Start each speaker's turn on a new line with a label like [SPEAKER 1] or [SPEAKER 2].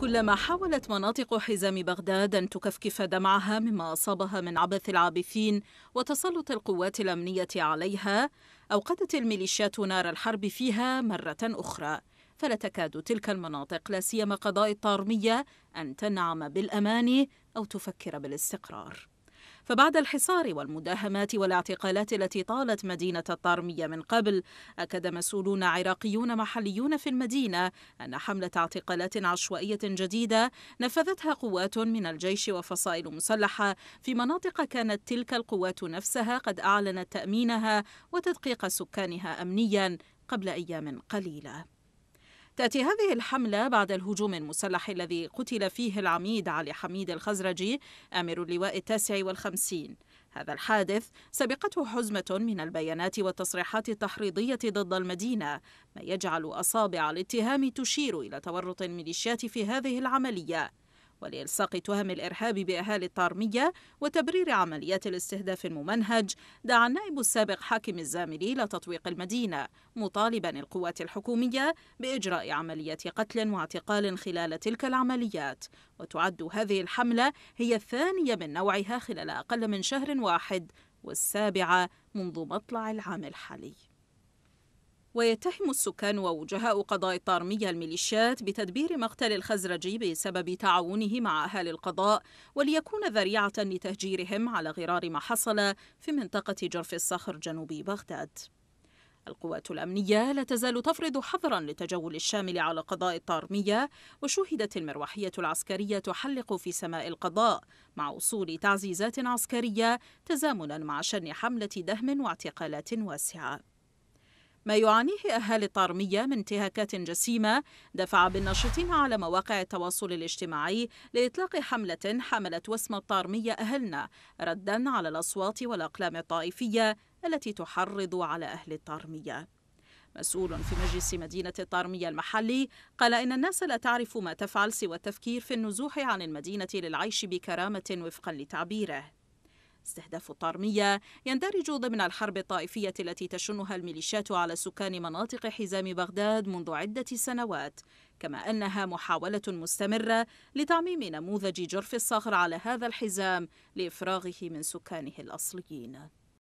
[SPEAKER 1] كلما حاولت مناطق حزام بغداد أن تكفكف دمعها مما أصابها من عبث العابثين وتسلط القوات الأمنية عليها أوقدت الميليشيات نار الحرب فيها مرة أخرى فلا تكاد تلك المناطق لا سيما قضاء الطارمية أن تنعم بالأمان أو تفكر بالاستقرار فبعد الحصار والمداهمات والاعتقالات التي طالت مدينة الطارمية من قبل أكد مسؤولون عراقيون محليون في المدينة أن حملة اعتقالات عشوائية جديدة نفذتها قوات من الجيش وفصائل مسلحة في مناطق كانت تلك القوات نفسها قد أعلنت تأمينها وتدقيق سكانها أمنيا قبل أيام قليلة تأتي هذه الحملة بعد الهجوم المسلح الذي قتل فيه العميد علي حميد الخزرجي آمر اللواء التاسع والخمسين هذا الحادث سبقته حزمة من البيانات والتصريحات التحريضية ضد المدينة ما يجعل أصابع الاتهام تشير إلى تورط الميليشيات في هذه العملية ولإلصاق تهم الإرهاب بأهالي الطارمية وتبرير عمليات الاستهداف الممنهج دعا النائب السابق حاكم الزاملي لتطويق المدينة مطالبا القوات الحكومية بإجراء عمليات قتل واعتقال خلال تلك العمليات وتعد هذه الحملة هي الثانية من نوعها خلال أقل من شهر واحد والسابعة منذ مطلع العام الحالي ويتهم السكان ووجهاء قضاء طارمية الميليشيات بتدبير مقتل الخزرجي بسبب تعاونه مع أهالي القضاء وليكون ذريعة لتهجيرهم على غرار ما حصل في منطقة جرف الصخر جنوب بغداد القوات الأمنية لا تزال تفرض حظرا للتجول الشامل على قضاء الطارمية وشوهدت المروحية العسكرية تحلق في سماء القضاء مع وصول تعزيزات عسكرية تزامنا مع شن حملة دهم واعتقالات واسعة ما يعانيه أهالي الطارمية من انتهاكات جسيمة دفع بالناشطين على مواقع التواصل الاجتماعي لإطلاق حملة حملت واسم الطارمية أهلنا ردا على الأصوات والأقلام الطائفية التي تحرض على أهل الطارمية مسؤول في مجلس مدينة الطارمية المحلي قال إن الناس لا تعرف ما تفعل سوى التفكير في النزوح عن المدينة للعيش بكرامة وفقا لتعبيره استهداف طارمية يندرج ضمن الحرب الطائفية التي تشنها الميليشيات على سكان مناطق حزام بغداد منذ عدة سنوات كما أنها محاولة مستمرة لتعميم نموذج جرف الصخر على هذا الحزام لإفراغه من سكانه الأصليين